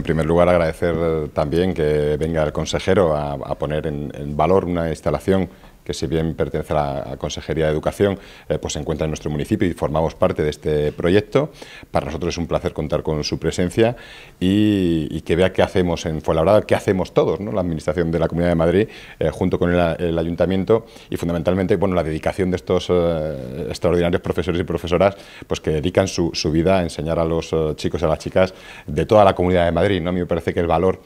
En primer lugar, agradecer también que venga el consejero a, poner en valor una instalación que si bien pertenece a la Consejería de Educación, eh, pues se encuentra en nuestro municipio y formamos parte de este proyecto. Para nosotros es un placer contar con su presencia y, que vea qué hacemos en Fuenlabrada, qué hacemos todos, la Administración de la Comunidad de Madrid, eh, junto con el, Ayuntamiento y fundamentalmente bueno, la dedicación de estos eh, extraordinarios profesores y profesoras pues que dedican su, vida a enseñar a los chicos y a las chicas de toda la Comunidad de Madrid. ¿no? A mí me parece que el valor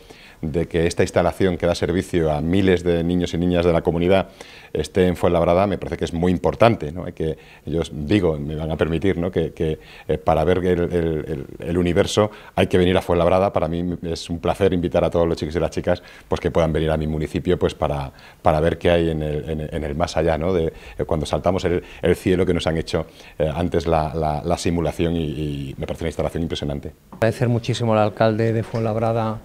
de que esta instalación que da servicio a miles de niños y niñas de la comunidad esté en Fuenlabrada me parece que es muy importante. que, ellos digo, me van a permitir ¿no? que, eh, para ver el, universo hay que venir a Fuenlabrada. Para mí es un placer invitar a todos los chicos y las chicas pues, que puedan venir a mi municipio pues, para, para ver qué hay en el, más allá, ¿no? de, eh, cuando saltamos el, cielo que nos han hecho eh, antes la, simulación y, me parece una instalación impresionante. Agradecer muchísimo al alcalde de Fuenlabrada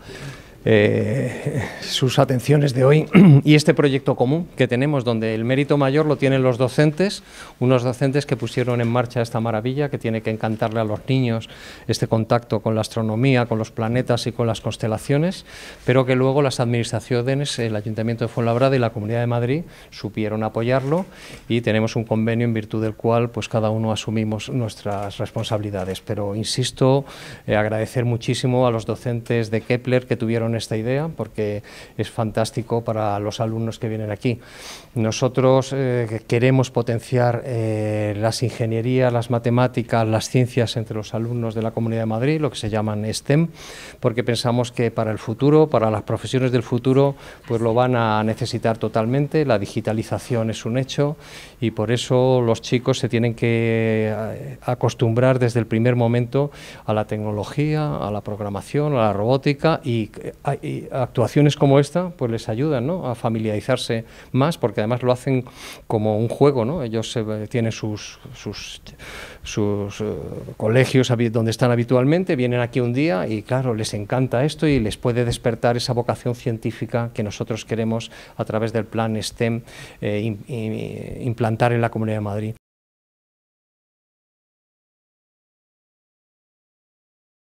eh, sus atenciones de hoy y este proyecto común que tenemos, donde el mérito mayor lo tienen los docentes, unos docentes que pusieron en marcha esta maravilla que tiene que encantarle a los niños, este contacto con la astronomía, con los planetas y con las constelaciones, pero que luego las administraciones, el Ayuntamiento de Fuenlabrada y la Comunidad de Madrid supieron apoyarlo y tenemos un convenio en virtud del cual pues cada uno asumimos nuestras responsabilidades. Pero insisto, eh, agradecer muchísimo a los docentes de Kepler que tuvieron esta idea porque es fantástico para los alumnos que vienen aquí. Nosotros eh, queremos potenciar eh, las ingenierías, las matemáticas, las ciencias entre los alumnos de la Comunidad de Madrid, lo que se llaman STEM, porque pensamos que para el futuro, para las profesiones del futuro, pues lo van a necesitar totalmente, la digitalización es un hecho y por eso los chicos se tienen que eh, acostumbrar desde el primer momento a la tecnología, a la programación, a la robótica y actuaciones como esta pues les ayudan ¿no? a familiarizarse más, porque además lo hacen como un juego, ¿no? ellos tienen sus, sus, sus eh, colegios donde están habitualmente, vienen aquí un día y claro, les encanta esto y les puede despertar esa vocación científica que nosotros queremos a través del plan STEM eh, implantar en la Comunidad de Madrid.